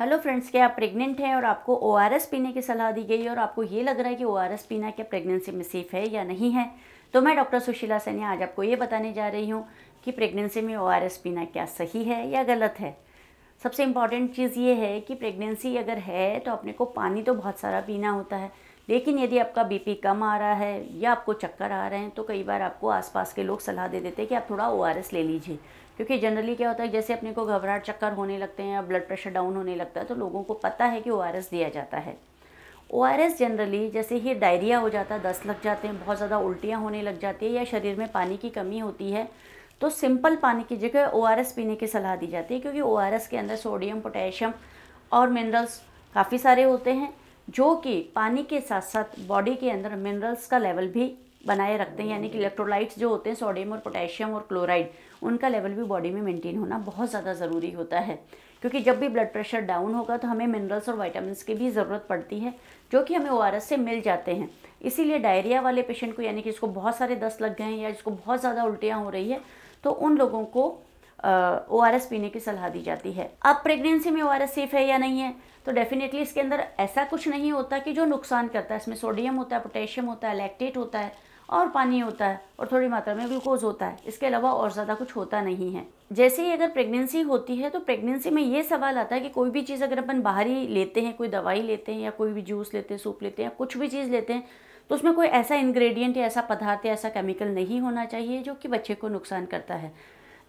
hello friends क्या आप pregnant हैं और आपको ओ पीने की सलाह दी गई है और आपको ये लग रहा है कि ओ पीना क्या प्रेगनेंसी में सेफ़ है या नहीं है तो मैं डॉक्टर सुशीला सैनिया आज आपको ये बताने जा रही हूँ कि प्रेगनेंसी में ओ पीना क्या सही है या गलत है सबसे इम्पॉर्टेंट चीज़ ये है कि प्रेगनेंसी अगर है तो अपने को पानी तो बहुत सारा पीना होता है लेकिन यदि आपका बीपी कम आ रहा है या आपको चक्कर आ रहे हैं तो कई बार आपको आसपास के लोग सलाह दे देते हैं कि आप थोड़ा ओ ले लीजिए क्योंकि जनरली क्या होता है जैसे अपने को घबराहट चक्कर होने लगते हैं या ब्लड प्रेशर डाउन होने लगता है तो लोगों को पता है कि ओ दिया जाता है ओ जनरली जैसे ही डायरिया हो जाता है दस्त लग जाते हैं बहुत ज़्यादा उल्टियाँ होने लग जाती है या शरीर में पानी की कमी होती है तो सिंपल पानी की जगह ओ पीने की सलाह दी जाती है क्योंकि ओ के अंदर सोडियम पोटेशियम और मिनरल्स काफ़ी सारे होते हैं जो कि पानी के साथ साथ बॉडी के अंदर मिनरल्स का लेवल भी बनाए रखते हैं यानी कि इलेक्ट्रोलाइट्स जो होते हैं सोडियम और पोटेशियम और क्लोराइड उनका लेवल भी बॉडी में मेंटेन होना बहुत ज़्यादा ज़रूरी होता है क्योंकि जब भी ब्लड प्रेशर डाउन होगा तो हमें मिनरल्स और वाइटामस की भी ज़रूरत पड़ती है जो कि हमें ओ से मिल जाते हैं इसीलिए डायरिया वाले पेशेंट को यानी कि इसको बहुत सारे दस्त लग गए हैं या इसको बहुत ज़्यादा उल्टियाँ हो रही है तो उन लोगों को ओ आर एस पीने की सलाह दी जाती है अब प्रेगनेंसी में ओ आर एस सेफ है या नहीं है तो डेफिनेटली इसके अंदर ऐसा कुछ नहीं होता कि जो नुकसान करता है इसमें सोडियम होता है पोटेशियम होता है लैक्टेट होता है और पानी होता है और थोड़ी मात्रा में ग्लूकोज होता है इसके अलावा और ज़्यादा कुछ होता नहीं है जैसे ही अगर प्रेगनेंसी होती है तो प्रेगनेंसी में ये सवाल आता है कि कोई भी चीज़ अगर अपन बाहर ही लेते हैं कोई दवाई लेते हैं या कोई भी जूस लेते हैं सूप लेते हैं या कुछ भी चीज़ लेते हैं तो उसमें कोई ऐसा इंग्रेडिएंट या ऐसा पदार्थ या ऐसा केमिकल नहीं होना चाहिए जो कि बच्चे को नुकसान करता है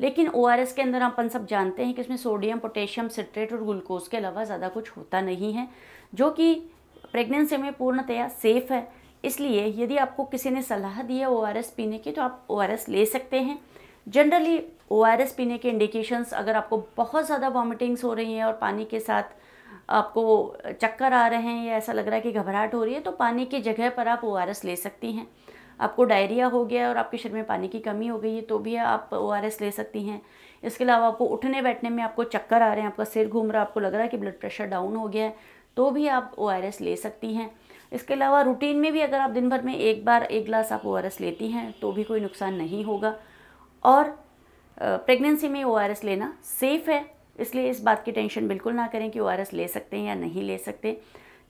लेकिन ओ के अंदर अपन सब जानते हैं कि इसमें सोडियम पोटेशियम सिट्रेट और ग्लूकोज के अलावा ज़्यादा कुछ होता नहीं है जो कि प्रेगनेंसी में पूर्णतया सेफ़ है इसलिए यदि आपको किसी ने सलाह दी है ओ पीने की तो आप ओ ले सकते हैं जनरली ओ पीने के इंडिकेशंस अगर आपको बहुत ज़्यादा वॉमिटिंग्स हो रही हैं और पानी के साथ आपको चक्कर आ रहे हैं या ऐसा लग रहा है कि घबराहट हो रही है तो पानी की जगह पर आप ओ ले सकती हैं आपको डायरिया हो गया और आपके शरीर में पानी की कमी हो गई है तो भी आप ओ ले सकती हैं इसके अलावा आपको उठने बैठने में आपको चक्कर आ रहे हैं आपका सिर घूम रहा है आपको लग रहा है कि ब्लड प्रेशर डाउन हो गया है तो भी आप ओ ले सकती हैं इसके अलावा रूटीन में भी अगर आप दिन भर में एक बार एक गिलास आप ओ लेती हैं तो भी कोई नुकसान नहीं होगा और प्रेगनेंसी में ओ लेना सेफ़ है इसलिए इस बात की टेंशन बिल्कुल ना करें कि ओ ले सकते हैं या नहीं ले सकते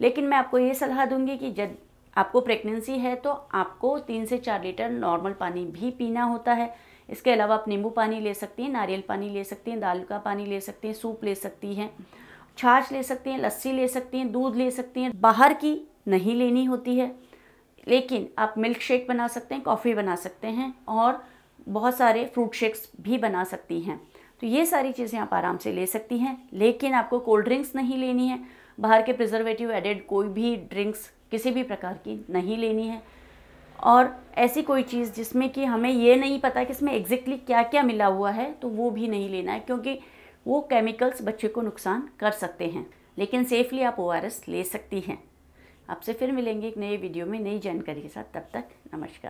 लेकिन मैं आपको ये सलाह दूंगी कि जब आपको प्रेगनेंसी है तो आपको तीन से चार लीटर नॉर्मल पानी भी पीना होता है इसके अलावा आप नींबू पानी ले सकती हैं नारियल पानी ले सकती हैं दाल का पानी ले सकती हैं सूप ले सकती हैं छाछ ले सकती हैं लस्सी ले सकती हैं दूध ले सकती हैं बाहर की नहीं लेनी होती है लेकिन आप मिल्क शेक बना सकते हैं कॉफ़ी बना सकते हैं और बहुत सारे फ्रूट शेक्स भी बना सकती हैं तो ये सारी चीज़ें आप आराम से ले सकती हैं लेकिन आपको कोल्ड ड्रिंक्स नहीं लेनी है बाहर के प्रिजर्वेटिव एडेड कोई भी ड्रिंक्स किसी भी प्रकार की नहीं लेनी है और ऐसी कोई चीज़ जिसमें कि हमें ये नहीं पता कि इसमें एग्जैक्टली क्या क्या मिला हुआ है तो वो भी नहीं लेना है क्योंकि वो केमिकल्स बच्चे को नुकसान कर सकते हैं लेकिन सेफली आप ओ ले सकती हैं आपसे फिर मिलेंगे एक नए वीडियो में नई जानकारी के साथ तब तक नमस्कार